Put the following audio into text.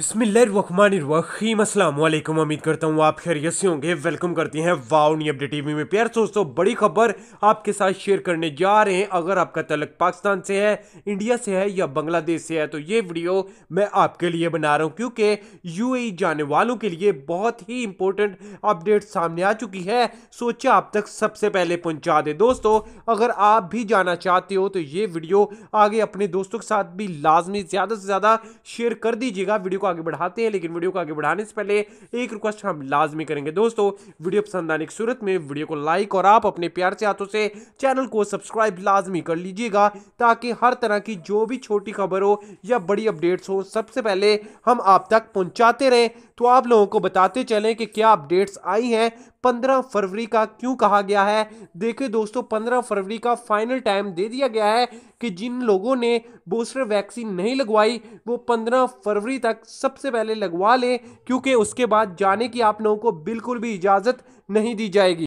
बिस्मिल्लाम असलम उम्मीद करता हूँ आप खैर यसी होंगे वेलकम करती हैं नी अपडेट टीवी में प्यार दोस्तों बड़ी खबर आपके साथ शेयर करने जा रहे हैं अगर आपका तलक पाकिस्तान से है इंडिया से है या बांग्लादेश से है तो ये वीडियो मैं आपके लिए बना रहा हूँ क्योंकि ए जाने वालों के लिए बहुत ही इंपॉर्टेंट अपडेट सामने आ चुकी है सोचा आप तक सबसे पहले पहुँचा दे दोस्तों अगर आप भी जाना चाहते हो तो ये वीडियो आगे अपने दोस्तों के साथ भी लाजमी ज़्यादा से ज़्यादा शेयर कर दीजिएगा वीडियो आगे बढ़ाते हैं लेकिन वीडियो को आगे बढ़ाने से पहले एक रिक्वेस्ट हम लाजमी करेंगे दोस्तों वीडियो पसंद आने की सूरत में वीडियो को लाइक और आप अपने प्यार से हाथों से चैनल को सब्सक्राइब लाजमी कर लीजिएगा ताकि हर तरह की जो भी छोटी खबर हो या बड़ी अपडेट्स हो सबसे पहले हम आप तक पहुँचाते रहें तो आप लोगों को बताते चलें कि क्या अपडेट्स आई हैं पंद्रह फरवरी का क्यों कहा गया है देखिए दोस्तों पंद्रह फरवरी का फाइनल टाइम दे दिया गया है कि जिन लोगों ने बूस्टर वैक्सीन नहीं लगवाई वो पंद्रह फरवरी तक सबसे पहले लगवा लें क्योंकि उसके बाद जाने की आप लोगों को बिल्कुल भी इजाज़त नहीं दी जाएगी